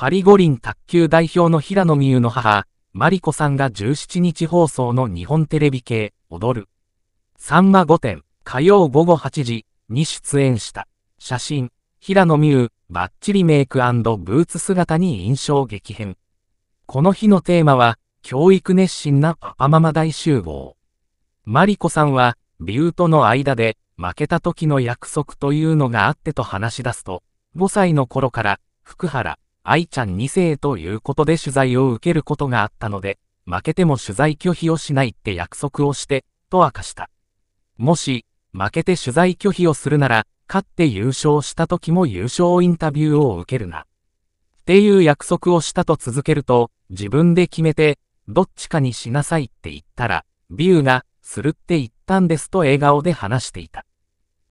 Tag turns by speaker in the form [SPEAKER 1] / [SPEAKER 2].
[SPEAKER 1] パリ五輪卓球代表の平野美宇の母、マリコさんが17日放送の日本テレビ系、踊る。サンマ5点、火曜午後8時に出演した。写真、平野美宇、バッチリメイクブーツ姿に印象激変。この日のテーマは、教育熱心なパパママ大集合。マリコさんは、美宇との間で、負けた時の約束というのがあってと話し出すと、5歳の頃から、福原、愛ちゃん2世ということで取材を受けることがあったので、負けても取材拒否をしないって約束をして、と明かした。もし、負けて取材拒否をするなら、勝って優勝した時も優勝インタビューを受けるな。っていう約束をしたと続けると、自分で決めて、どっちかにしなさいって言ったら、ビューが、するって言ったんですと笑顔で話していた。